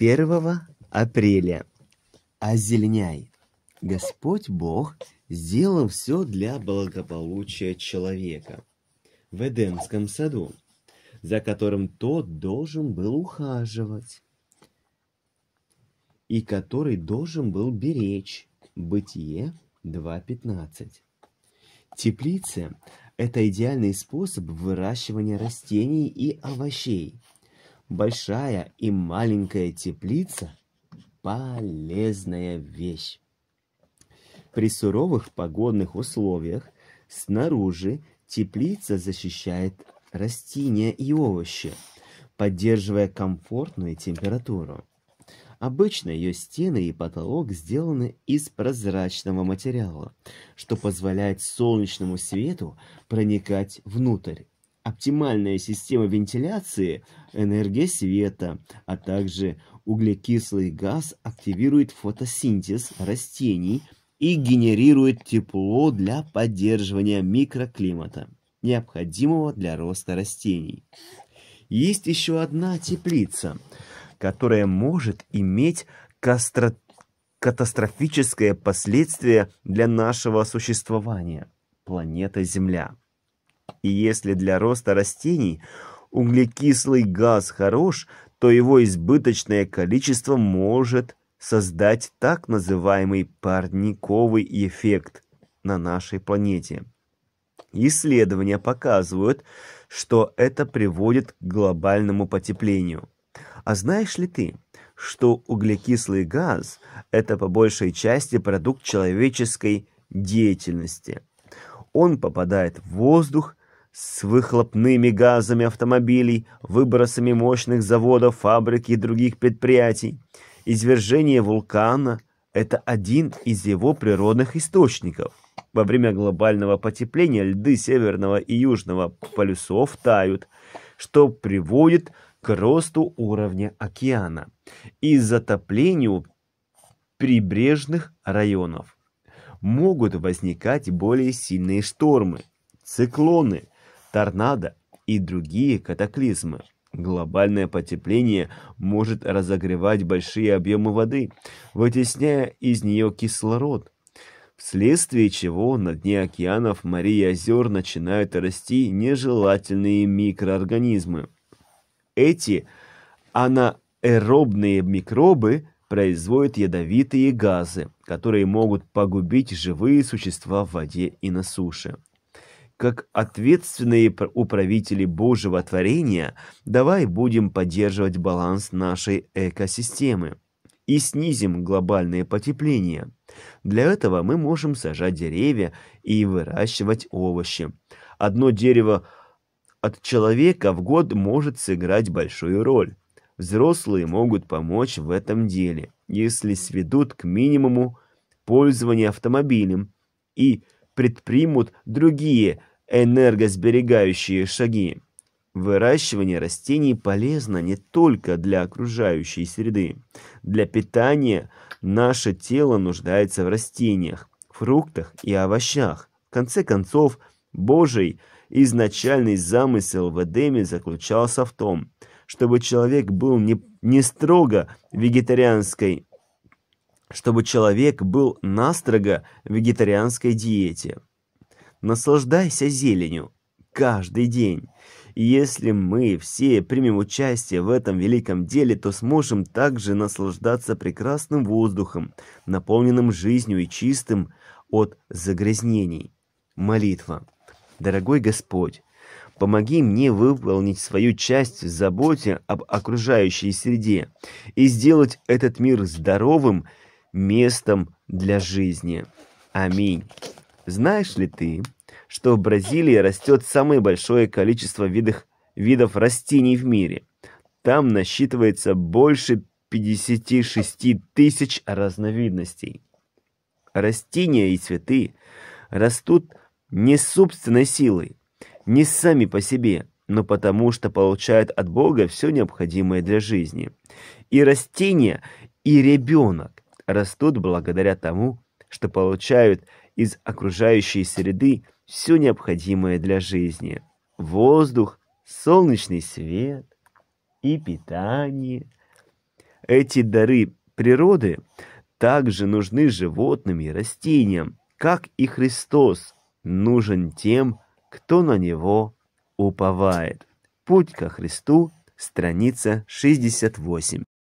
1 апреля. Озеленяй. Господь Бог сделал все для благополучия человека в Эдемском саду, за которым тот должен был ухаживать и который должен был беречь. Бытие 2.15. Теплица – это идеальный способ выращивания растений и овощей – большая и маленькая теплица – полезная вещь. При суровых погодных условиях снаружи теплица защищает растения и овощи, поддерживая комфортную температуру. Обычно ее стены и потолок сделаны из прозрачного материала, что позволяет солнечному свету проникать внутрь оптимальная система вентиляции, энергия света, а также углекислый газ активирует фотосинтез растений и генерирует тепло для поддерживания микроклимата, необходимого для роста растений. Есть еще одна теплица, которая может иметь кастро... катастрофическое последствие для нашего существования – планета Земля – и если для роста растений углекислый газ хорош, то его избыточное количество может создать так называемый парниковый эффект на нашей планете. Исследования показывают, что это приводит к глобальному потеплению. А знаешь ли ты, что углекислый газ – это по большей части продукт человеческой деятельности? Он попадает в воздух с выхлопными газами автомобилей, выбросами мощных заводов, фабрик и других предприятий. Извержение вулкана – это один из его природных источников. Во время глобального потепления льды северного и южного полюсов тают, что приводит к росту уровня океана и затоплению прибрежных районов. Могут возникать более сильные штормы, циклоны – торнадо и другие катаклизмы. Глобальное потепление может разогревать большие объемы воды, вытесняя из нее кислород, вследствие чего на дне океанов, морей и озер начинают расти нежелательные микроорганизмы. Эти анаэробные микробы производят ядовитые газы, которые могут погубить живые существа в воде и на суше как ответственные управители Божьего творения, давай будем поддерживать баланс нашей экосистемы и снизим глобальное потепление. Для этого мы можем сажать деревья и выращивать овощи. Одно дерево от человека в год может сыграть большую роль. Взрослые могут помочь в этом деле, если сведут к минимуму пользование автомобилем и предпримут другие энергосберегающие шаги. Выращивание растений полезно не только для окружающей среды. Для питания наше тело нуждается в растениях, фруктах и овощах. В конце концов, Божий изначальный замысел в Эдеме заключался в том, чтобы человек был не, не строго вегетарианской, чтобы человек был настрого вегетарианской диете. Наслаждайся зеленью каждый день. И если мы все примем участие в этом великом деле, то сможем также наслаждаться прекрасным воздухом, наполненным жизнью и чистым от загрязнений. Молитва. Дорогой Господь, помоги мне выполнить свою часть в заботе об окружающей среде и сделать этот мир здоровым местом для жизни. Аминь. Знаешь ли ты, что в Бразилии растет самое большое количество видов, видов растений в мире? Там насчитывается больше 56 тысяч разновидностей. Растения и цветы растут не собственной силой, не сами по себе, но потому что получают от Бога все необходимое для жизни. И растения, и ребенок растут благодаря тому, что получают из окружающей среды все необходимое для жизни. Воздух, солнечный свет и питание. Эти дары природы также нужны животным и растениям, как и Христос нужен тем, кто на него уповает. Путь ко Христу, страница 68.